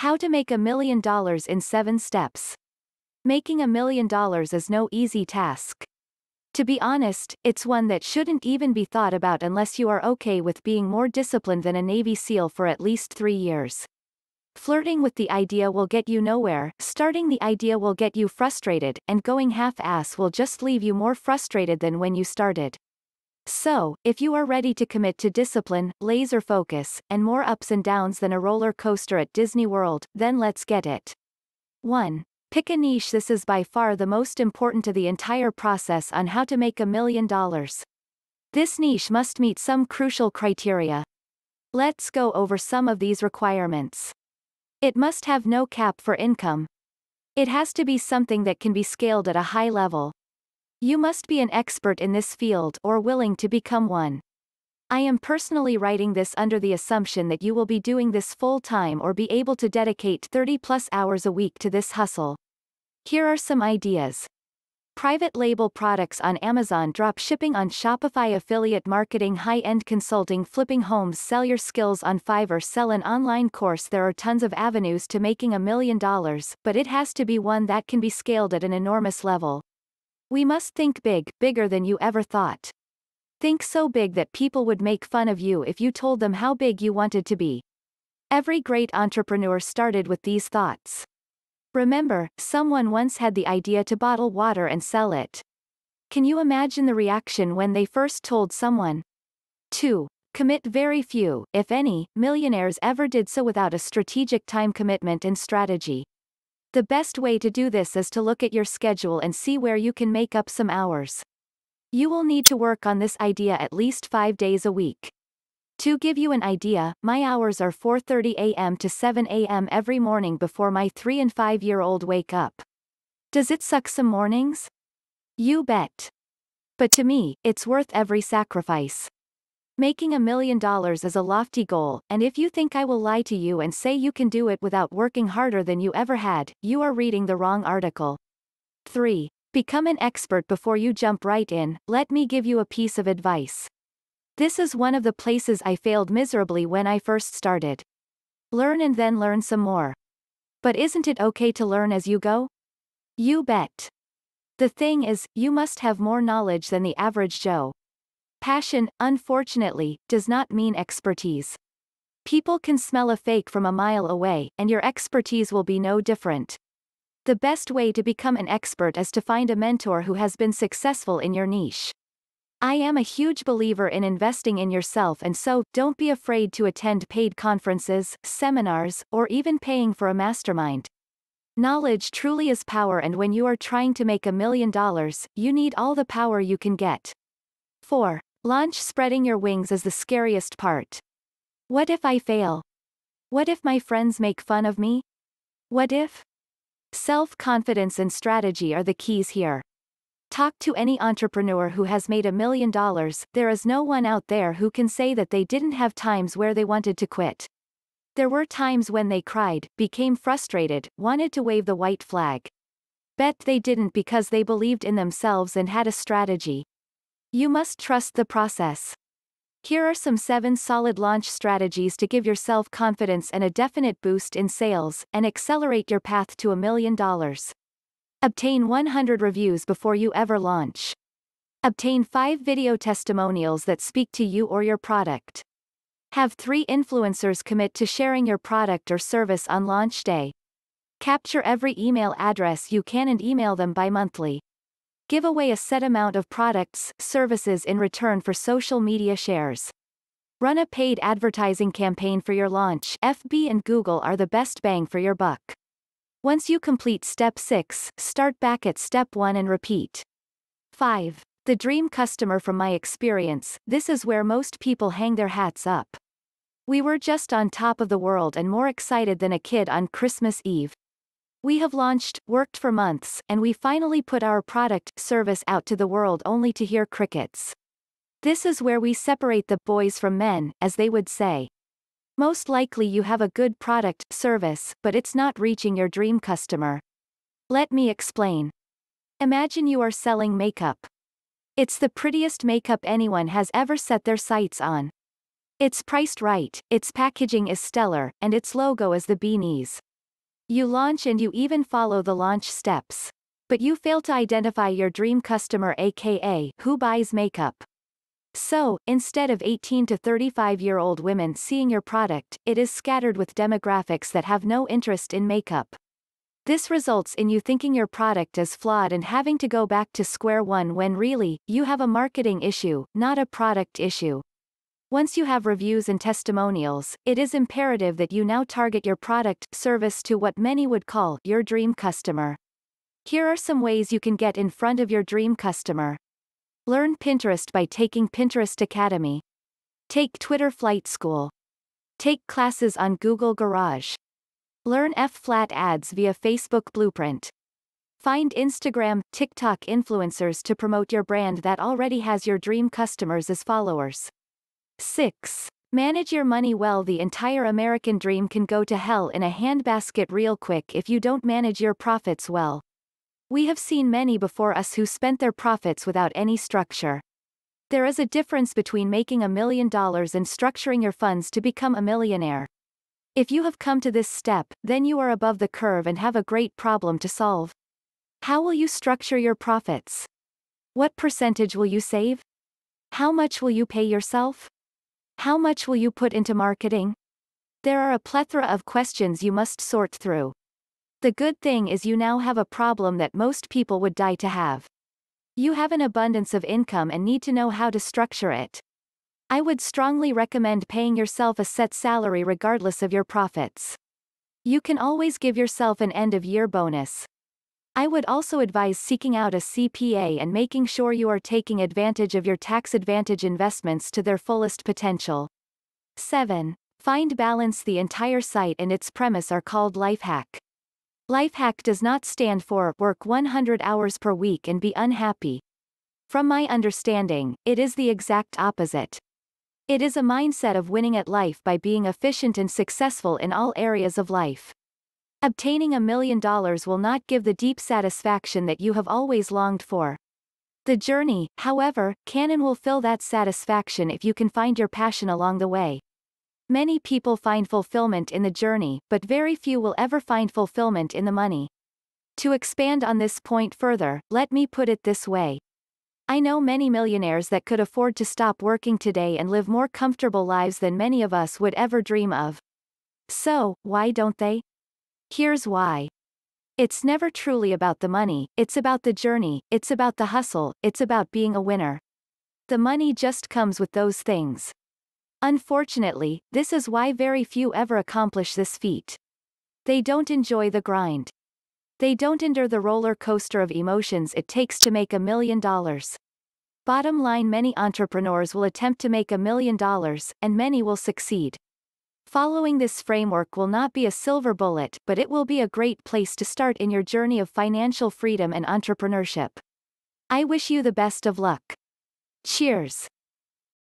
How to make a million dollars in 7 steps. Making a million dollars is no easy task. To be honest, it's one that shouldn't even be thought about unless you are okay with being more disciplined than a Navy SEAL for at least three years. Flirting with the idea will get you nowhere, starting the idea will get you frustrated, and going half ass will just leave you more frustrated than when you started. So, if you are ready to commit to discipline, laser focus, and more ups and downs than a roller coaster at Disney World, then let's get it. 1. Pick a niche This is by far the most important to the entire process on how to make a million dollars. This niche must meet some crucial criteria. Let's go over some of these requirements. It must have no cap for income. It has to be something that can be scaled at a high level. You must be an expert in this field or willing to become one. I am personally writing this under the assumption that you will be doing this full time or be able to dedicate 30 plus hours a week to this hustle. Here are some ideas. Private label products on Amazon drop shipping on Shopify affiliate marketing high-end consulting flipping homes sell your skills on Fiverr sell an online course there are tons of avenues to making a million dollars but it has to be one that can be scaled at an enormous level we must think big, bigger than you ever thought. Think so big that people would make fun of you if you told them how big you wanted to be. Every great entrepreneur started with these thoughts. Remember, someone once had the idea to bottle water and sell it. Can you imagine the reaction when they first told someone? 2. Commit very few, if any, millionaires ever did so without a strategic time commitment and strategy. The best way to do this is to look at your schedule and see where you can make up some hours. You will need to work on this idea at least 5 days a week. To give you an idea, my hours are 4:30 a.m. to 7 a.m. every morning before my 3 and 5 year old wake up. Does it suck some mornings? You bet. But to me, it's worth every sacrifice. Making a million dollars is a lofty goal, and if you think I will lie to you and say you can do it without working harder than you ever had, you are reading the wrong article. 3. Become an expert before you jump right in, let me give you a piece of advice. This is one of the places I failed miserably when I first started. Learn and then learn some more. But isn't it okay to learn as you go? You bet. The thing is, you must have more knowledge than the average Joe. Passion, unfortunately, does not mean expertise. People can smell a fake from a mile away, and your expertise will be no different. The best way to become an expert is to find a mentor who has been successful in your niche. I am a huge believer in investing in yourself, and so, don't be afraid to attend paid conferences, seminars, or even paying for a mastermind. Knowledge truly is power, and when you are trying to make a million dollars, you need all the power you can get. 4. Launch spreading your wings is the scariest part. What if I fail? What if my friends make fun of me? What if? Self confidence and strategy are the keys here. Talk to any entrepreneur who has made a million dollars, there is no one out there who can say that they didn't have times where they wanted to quit. There were times when they cried, became frustrated, wanted to wave the white flag. Bet they didn't because they believed in themselves and had a strategy. You must trust the process. Here are some 7 solid launch strategies to give yourself confidence and a definite boost in sales and accelerate your path to a million dollars. Obtain 100 reviews before you ever launch. Obtain 5 video testimonials that speak to you or your product. Have 3 influencers commit to sharing your product or service on launch day. Capture every email address you can and email them bi monthly give away a set amount of products, services in return for social media shares. Run a paid advertising campaign for your launch. FB and Google are the best bang for your buck. Once you complete step 6, start back at step 1 and repeat. 5. The dream customer from my experience, this is where most people hang their hats up. We were just on top of the world and more excited than a kid on Christmas Eve, we have launched, worked for months, and we finally put our product, service out to the world only to hear crickets. This is where we separate the boys from men, as they would say. Most likely you have a good product, service, but it's not reaching your dream customer. Let me explain. Imagine you are selling makeup. It's the prettiest makeup anyone has ever set their sights on. It's priced right, its packaging is stellar, and its logo is the beanies. You launch and you even follow the launch steps. But you fail to identify your dream customer aka who buys makeup. So, instead of 18 to 35 year old women seeing your product, it is scattered with demographics that have no interest in makeup. This results in you thinking your product is flawed and having to go back to square one when really, you have a marketing issue, not a product issue. Once you have reviews and testimonials, it is imperative that you now target your product service to what many would call your dream customer. Here are some ways you can get in front of your dream customer. Learn Pinterest by taking Pinterest Academy. Take Twitter Flight School. Take classes on Google Garage. Learn F flat ads via Facebook Blueprint. Find Instagram, TikTok influencers to promote your brand that already has your dream customers as followers. 6. Manage your money well The entire American dream can go to hell in a handbasket real quick if you don't manage your profits well. We have seen many before us who spent their profits without any structure. There is a difference between making a million dollars and structuring your funds to become a millionaire. If you have come to this step, then you are above the curve and have a great problem to solve. How will you structure your profits? What percentage will you save? How much will you pay yourself? How much will you put into marketing? There are a plethora of questions you must sort through. The good thing is you now have a problem that most people would die to have. You have an abundance of income and need to know how to structure it. I would strongly recommend paying yourself a set salary regardless of your profits. You can always give yourself an end of year bonus, I would also advise seeking out a CPA and making sure you are taking advantage of your tax advantage investments to their fullest potential. 7. Find balance The entire site and its premise are called Lifehack. Lifehack does not stand for work 100 hours per week and be unhappy. From my understanding, it is the exact opposite. It is a mindset of winning at life by being efficient and successful in all areas of life. Obtaining a million dollars will not give the deep satisfaction that you have always longed for. The journey, however, can and will fill that satisfaction if you can find your passion along the way. Many people find fulfillment in the journey, but very few will ever find fulfillment in the money. To expand on this point further, let me put it this way. I know many millionaires that could afford to stop working today and live more comfortable lives than many of us would ever dream of. So, why don't they? Here's why. It's never truly about the money, it's about the journey, it's about the hustle, it's about being a winner. The money just comes with those things. Unfortunately, this is why very few ever accomplish this feat. They don't enjoy the grind. They don't endure the roller coaster of emotions it takes to make a million dollars. Bottom line many entrepreneurs will attempt to make a million dollars, and many will succeed. Following this framework will not be a silver bullet, but it will be a great place to start in your journey of financial freedom and entrepreneurship. I wish you the best of luck. Cheers.